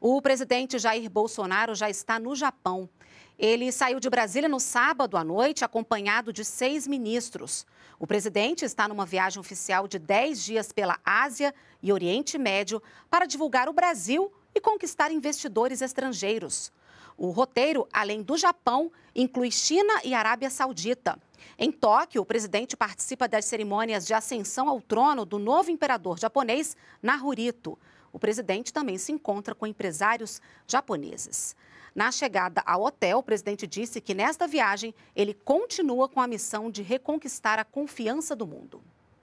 O presidente Jair Bolsonaro já está no Japão. Ele saiu de Brasília no sábado à noite, acompanhado de seis ministros. O presidente está numa viagem oficial de dez dias pela Ásia e Oriente Médio para divulgar o Brasil e conquistar investidores estrangeiros. O roteiro, além do Japão, inclui China e Arábia Saudita. Em Tóquio, o presidente participa das cerimônias de ascensão ao trono do novo imperador japonês, Naruhito. O presidente também se encontra com empresários japoneses. Na chegada ao hotel, o presidente disse que nesta viagem ele continua com a missão de reconquistar a confiança do mundo.